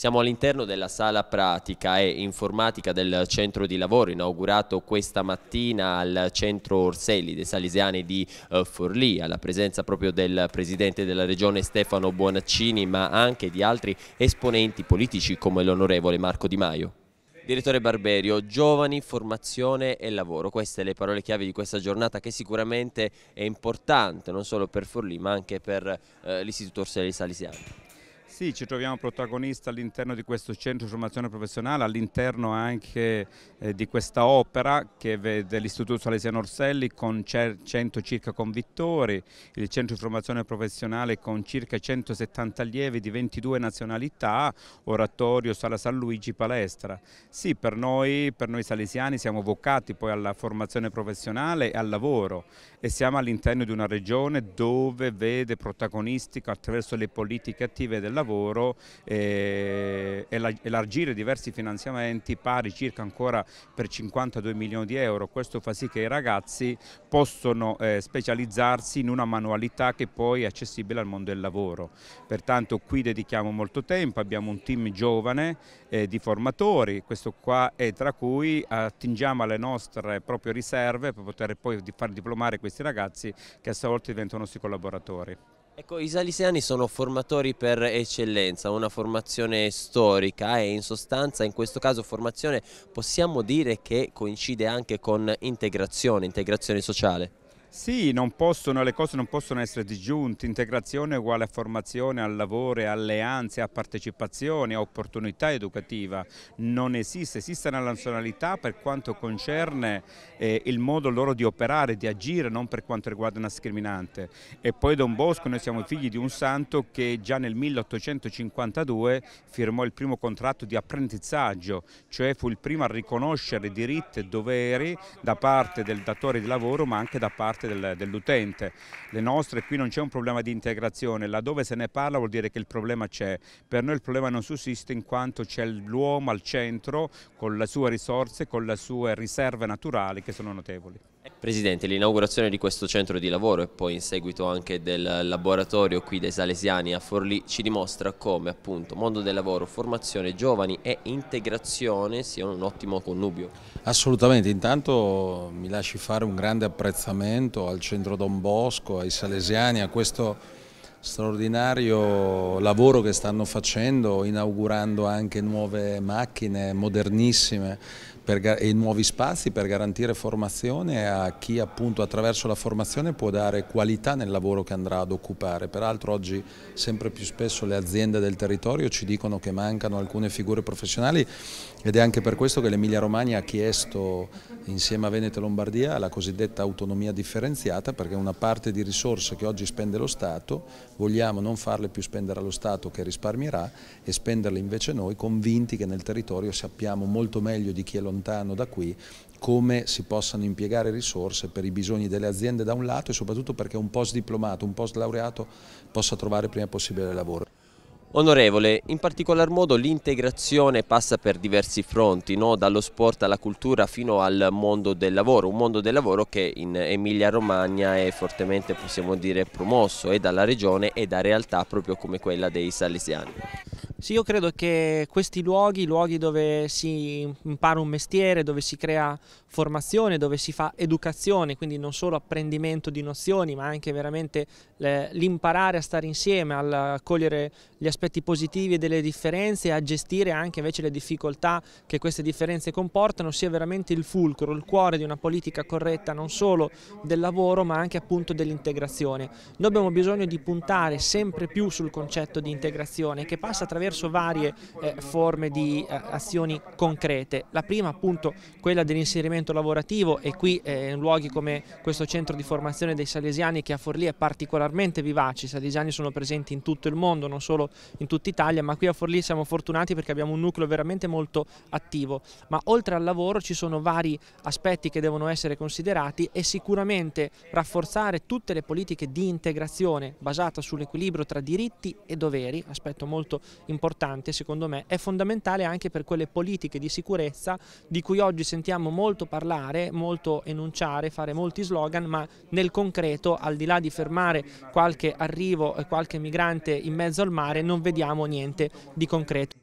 Siamo all'interno della sala pratica e informatica del centro di lavoro inaugurato questa mattina al centro Orselli dei Salesiani di eh, Forlì, alla presenza proprio del presidente della regione Stefano Buonaccini ma anche di altri esponenti politici come l'onorevole Marco Di Maio. Direttore Barberio, giovani, formazione e lavoro, queste le parole chiave di questa giornata che sicuramente è importante non solo per Forlì ma anche per eh, l'Istituto Orselli Salesiano. Sì, ci troviamo protagonisti all'interno di questo centro di formazione professionale, all'interno anche eh, di questa opera che vede l'Istituto Salesiano Orselli con 100 circa convittori, il centro di formazione professionale con circa 170 allievi di 22 nazionalità, oratorio, sala San Luigi, palestra. Sì, per noi, per noi salesiani siamo vocati poi alla formazione professionale e al lavoro e siamo all'interno di una regione dove vede protagonistica attraverso le politiche attive del lavoro lavoro e eh, elargire diversi finanziamenti pari circa ancora per 52 milioni di euro. Questo fa sì che i ragazzi possono eh, specializzarsi in una manualità che poi è accessibile al mondo del lavoro. Pertanto qui dedichiamo molto tempo, abbiamo un team giovane eh, di formatori, questo qua è tra cui attingiamo alle nostre proprie riserve per poter poi far diplomare questi ragazzi che a sua volta diventano nostri collaboratori. Ecco, i salisiani sono formatori per eccellenza, una formazione storica e in sostanza in questo caso formazione possiamo dire che coincide anche con integrazione, integrazione sociale. Sì, possono, le cose non possono essere disgiunte, integrazione è uguale a formazione, al lavoro, alleanze, a partecipazione, a opportunità educativa, non esiste, esiste una nazionalità per quanto concerne eh, il modo loro di operare, di agire, non per quanto riguarda una discriminante. E poi Don Bosco, noi siamo figli di un santo che già nel 1852 firmò il primo contratto di apprendizzaggio, cioè fu il primo a riconoscere diritti e doveri da parte del datore di lavoro ma anche da parte parte del, dell'utente. Le nostre qui non c'è un problema di integrazione, laddove se ne parla vuol dire che il problema c'è. Per noi il problema non sussiste in quanto c'è l'uomo al centro con le sue risorse, con le sue riserve naturali che sono notevoli. Presidente, l'inaugurazione di questo centro di lavoro e poi in seguito anche del laboratorio qui dei Salesiani a Forlì ci dimostra come appunto mondo del lavoro, formazione giovani e integrazione siano un ottimo connubio. Assolutamente, intanto mi lasci fare un grande apprezzamento al centro Don Bosco, ai Salesiani, a questo straordinario lavoro che stanno facendo, inaugurando anche nuove macchine modernissime per, e nuovi spazi per garantire formazione a chi appunto attraverso la formazione può dare qualità nel lavoro che andrà ad occupare. Peraltro oggi sempre più spesso le aziende del territorio ci dicono che mancano alcune figure professionali ed è anche per questo che l'Emilia Romagna ha chiesto insieme a Veneto e Lombardia la cosiddetta autonomia differenziata perché una parte di risorse che oggi spende lo Stato vogliamo non farle più spendere allo Stato che risparmierà e spenderle invece noi convinti che nel territorio sappiamo molto meglio di chi è lontano lontano da qui, come si possano impiegare risorse per i bisogni delle aziende da un lato e soprattutto perché un post diplomato, un post laureato possa trovare prima possibile lavoro. Onorevole, in particolar modo l'integrazione passa per diversi fronti, no? dallo sport alla cultura fino al mondo del lavoro, un mondo del lavoro che in Emilia Romagna è fortemente, possiamo dire, promosso e dalla regione e da realtà proprio come quella dei salesiani. Sì, io credo che questi luoghi, luoghi dove si impara un mestiere, dove si crea formazione, dove si fa educazione, quindi non solo apprendimento di nozioni, ma anche veramente l'imparare a stare insieme, a cogliere gli aspetti positivi delle differenze, e a gestire anche invece le difficoltà che queste differenze comportano, sia veramente il fulcro, il cuore di una politica corretta non solo del lavoro, ma anche appunto dell'integrazione. Noi abbiamo bisogno di puntare sempre più sul concetto di integrazione che passa attraverso attraverso varie eh, forme di eh, azioni concrete. La prima appunto quella dell'inserimento lavorativo e qui eh, in luoghi come questo centro di formazione dei salesiani che a Forlì è particolarmente vivace, i salesiani sono presenti in tutto il mondo, non solo in tutta Italia, ma qui a Forlì siamo fortunati perché abbiamo un nucleo veramente molto attivo, ma oltre al lavoro ci sono vari aspetti che devono essere considerati e sicuramente rafforzare tutte le politiche di integrazione basata sull'equilibrio tra diritti e doveri, aspetto molto importante importante secondo me è fondamentale anche per quelle politiche di sicurezza di cui oggi sentiamo molto parlare, molto enunciare, fare molti slogan, ma nel concreto al di là di fermare qualche arrivo e qualche migrante in mezzo al mare non vediamo niente di concreto.